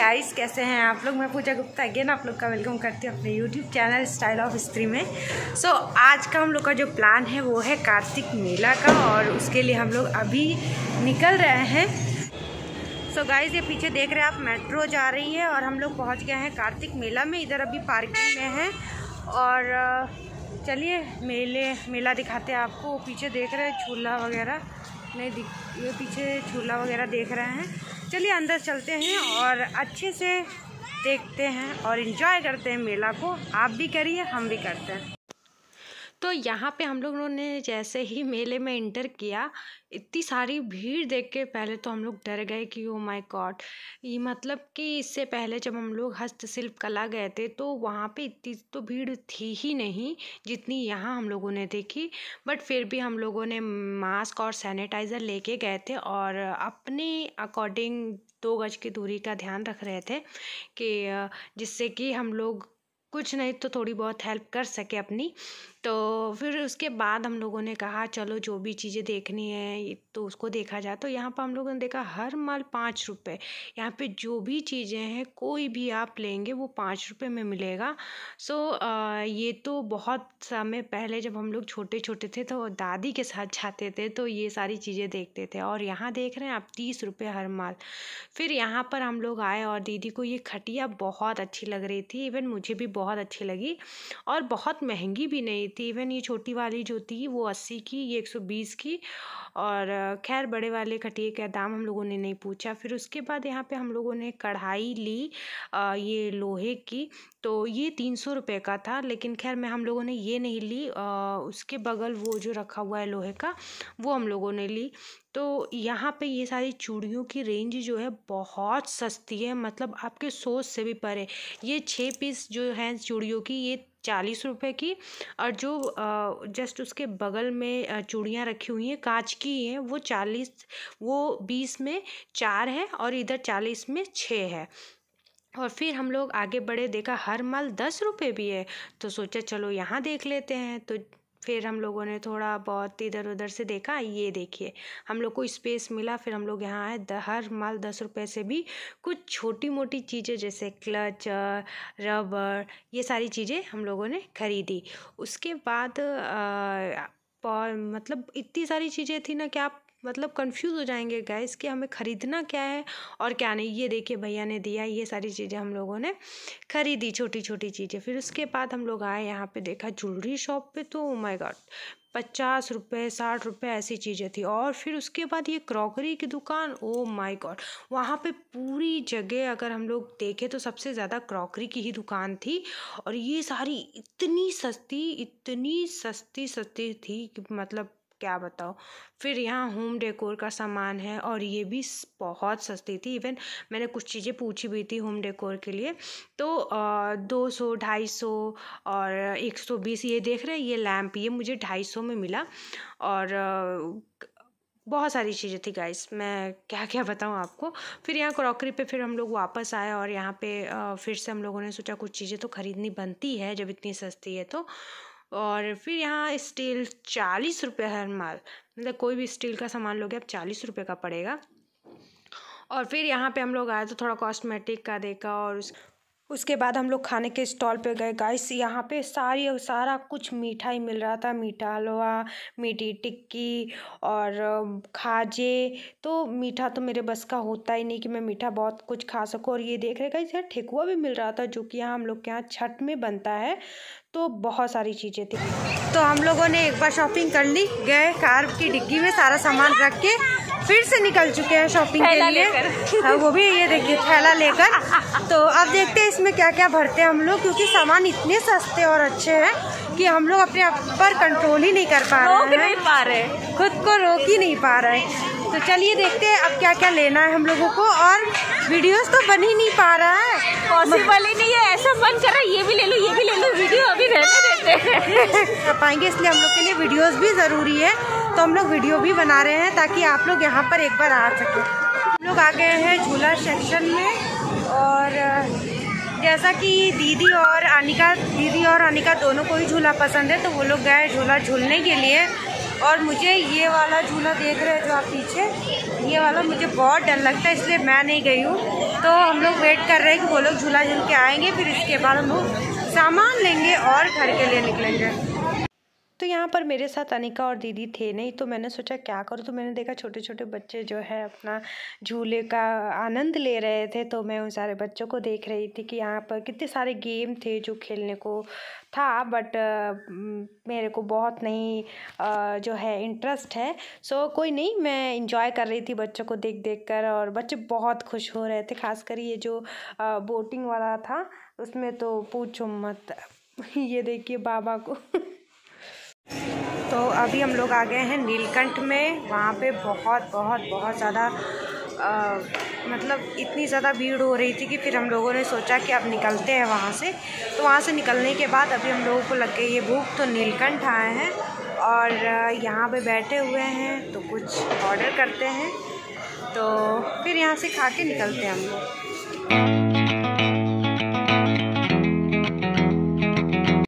guys कैसे हैं आप लोग मैं पूजा गुप्ता अगेन आप लोग का वेलकम करती हूँ अपने यूट्यूब चैनल स्टाइल ऑफ स्त्री में सो so, आज का हम लोग का जो प्लान है वो है कार्तिक मेला का और उसके लिए हम लोग अभी निकल रहे हैं सो so, गाइस ये पीछे देख रहे हैं आप मेट्रो जा रही है और हम लोग पहुँच गए हैं कार्तिक मेला में इधर अभी पार्किंग में है और चलिए मेले मेला दिखाते हैं आपको पीछे देख रहे हैं झूला वगैरह नहीं दिख ये पीछे झूला वगैरह देख रहे हैं चलिए अंदर चलते हैं और अच्छे से देखते हैं और इन्जॉय करते हैं मेला को आप भी करिए हम भी करते हैं तो यहाँ पे हम लोगों ने जैसे ही मेले में इंटर किया इतनी सारी भीड़ देख के पहले तो हम लोग डर गए कि ओ माय गॉड ये मतलब कि इससे पहले जब हम लोग हस्तशिल्प कला गए थे तो वहाँ पे इतनी तो भीड़ थी ही नहीं जितनी यहाँ हम लोगों ने देखी बट फिर भी हम लोगों ने मास्क और सैनिटाइज़र लेके गए थे और अपने अकॉर्डिंग दो गज की दूरी का ध्यान रख रहे थे कि जिससे कि हम लोग कुछ नहीं तो थोड़ी बहुत हेल्प कर सके अपनी तो फिर उसके बाद हम लोगों ने कहा चलो जो भी चीज़ें देखनी है तो उसको देखा जाए तो यहाँ पर हम लोगों ने देखा हर माल पाँच रुपये यहाँ पे जो भी चीज़ें हैं कोई भी आप लेंगे वो पाँच रुपये में मिलेगा सो आ, ये तो बहुत समय पहले जब हम लोग छोटे छोटे थे तो दादी के साथ जाते थे तो ये सारी चीज़ें देखते थे और यहाँ देख रहे हैं आप तीस रुपये हर माल फिर यहाँ पर हम लोग आए और दीदी को ये खटिया बहुत अच्छी लग रही थी इवन मुझे भी बहुत अच्छी लगी और बहुत महंगी भी नहीं थी इवन ये छोटी वाली जो थी वो अस्सी की ये एक सौ बीस की और खैर बड़े वाले खटिए का दाम हम लोगों ने नहीं पूछा फिर उसके बाद यहाँ पे हम लोगों ने कढ़ाई ली आ, ये लोहे की तो ये तीन सौ रुपये का था लेकिन खैर मैं हम लोगों ने ये नहीं ली आ, उसके बगल वो जो रखा हुआ है लोहे का वो हम लोगों ने ली तो यहाँ पे ये सारी चूड़ियों की रेंज जो है बहुत सस्ती है मतलब आपके सोच से भी परे ये छः पीस जो हैं चूड़ियों की ये चालीस रुपए की और जो जस्ट उसके बगल में चूड़ियाँ रखी हुई हैं कांच की हैं वो चालीस वो बीस में चार है और इधर चालीस में छः है और फिर हम लोग आगे बढ़े देखा हर माल दस रुपये भी है तो सोचा चलो यहाँ देख लेते हैं तो फिर हम लोगों ने थोड़ा बहुत इधर उधर से देखा ये देखिए हम लोग को स्पेस मिला फिर हम लोग यहाँ आए हर माल दस रुपये से भी कुछ छोटी मोटी चीज़ें जैसे क्लच रबर ये सारी चीज़ें हम लोगों ने खरीदी उसके बाद आ, मतलब इतनी सारी चीज़ें थी ना कि आप मतलब कंफ्यूज हो जाएंगे गैस कि हमें ख़रीदना क्या है और क्या नहीं ये देखिए भैया ने दिया ये सारी चीज़ें हम लोगों ने ख़रीदी छोटी छोटी चीज़ें फिर उसके बाद हम लोग आए यहाँ पे देखा ज्वेलरी शॉप पे तो माय oh गॉड पचास रुपये साठ रुपये ऐसी चीज़ें थी और फिर उसके बाद ये क्रॉकरी की दुकान ओ माय गॉड वहाँ पे पूरी जगह अगर हम लोग देखें तो सबसे ज़्यादा क्रॉकरी की ही दुकान थी और ये सारी इतनी सस्ती इतनी सस्ती सस्ती थी कि मतलब क्या बताओ फिर यहाँ होम डेकोर का सामान है और ये भी बहुत सस्ती थी इवन मैंने कुछ चीज़ें पूछी भी थी होम डेकोर के लिए तो दो सौ ढाई सौ और एक सौ बीस ये देख रहे हैं ये लैम्प ये मुझे ढाई सौ में मिला और बहुत सारी चीज़ें थी गाइस मैं क्या क्या बताऊँ आपको फिर यहाँ क्रॉकरी पे फिर हम लोग वापस आए और यहाँ पे फिर से हम लोगों ने सोचा कुछ चीज़ें तो ख़रीदनी बनती है जब इतनी सस्ती है तो और फिर यहाँ स्टील चालीस रुपये हर माल मतलब कोई भी स्टील का सामान लोगे आप चालीस रुपये का पड़ेगा और फिर यहाँ पे हम लोग आए तो थोड़ा कॉस्मेटिक का देखा और उस उसके बाद हम लोग खाने के स्टॉल पे गए गाइस यहाँ पे सारी सारा कुछ मीठा ही मिल रहा था मीठा हलवा मीठी टिक्की और खाजे तो मीठा तो मेरे बस का होता ही नहीं कि मैं मीठा बहुत कुछ खा सकूँ और ये देख रहे गाइस यार ठेकुआ भी मिल रहा था जो कि यहाँ हम लोग के यहाँ छठ में बनता है तो बहुत सारी चीज़ें थी तो हम लोगों ने एक बार शॉपिंग कर ली गए कार की डिग्गी में सारा सामान रख के फिर से निकल चुके हैं शॉपिंग के लिए हाँ वो भी ये देखिए थैला लेकर तो अब देखते हैं इसमें क्या क्या भरते हैं हम लोग क्योंकि सामान इतने सस्ते और अच्छे हैं कि हम लोग अपने आप पर कंट्रोल ही नहीं कर पा रहे हैं नहीं पा रहे खुद को रोक ही नहीं पा रहे तो चलिए देखते हैं अब क्या क्या लेना है हम लोगों को और वीडियोस तो बन ही नहीं पा रहा है पॉसिबल ही नहीं है ऐसा बन कर रहा है ये भी ले लो ये कर पाएंगे इसलिए हम लोग के लिए वीडियोस भी ज़रूरी है तो हम लोग वीडियो भी बना रहे हैं ताकि आप लोग यहाँ पर एक बार आ सकें हम लोग आ गए हैं झूला सेक्शन में और जैसा कि दीदी और अनिका दीदी और अनिका दोनों को ही झूला पसंद है तो वो लोग गए झूला झूलने के लिए और मुझे ये वाला झूला देख रहे हैं जो आप पीछे ये वाला मुझे बहुत डर लगता है इसलिए मैं नहीं गई हूँ तो हम लोग वेट कर रहे हैं कि वो लोग झूला झूल के आएंगे फिर इसके बाद हम लोग सामान लेंगे और घर के लिए निकलेंगे तो यहाँ पर मेरे साथ अनिका और दीदी थे नहीं तो मैंने सोचा क्या करूँ तो मैंने देखा छोटे छोटे बच्चे जो है अपना झूले का आनंद ले रहे थे तो मैं उन सारे बच्चों को देख रही थी कि यहाँ पर कितने सारे गेम थे जो खेलने को था बट मेरे को बहुत नहीं आ, जो है इंटरेस्ट है सो कोई नहीं मैं इंजॉय कर रही थी बच्चों को देख देख कर और बच्चे बहुत खुश हो रहे थे खासकर ये जो आ, बोटिंग वाला था उसमें तो पूछो मत ये देखिए बाबा को तो अभी हम लोग आ गए हैं नीलकंठ में वहाँ पे बहुत बहुत बहुत ज़्यादा मतलब इतनी ज़्यादा भीड़ हो रही थी कि फिर हम लोगों ने सोचा कि अब निकलते हैं वहाँ से तो वहाँ से निकलने के बाद अभी हम लोगों को लग गई है भूख तो नीलकंठ आए हैं और यहाँ पे बैठे हुए हैं तो कुछ ऑर्डर करते हैं तो फिर यहाँ से खा के निकलते हैं हम लोग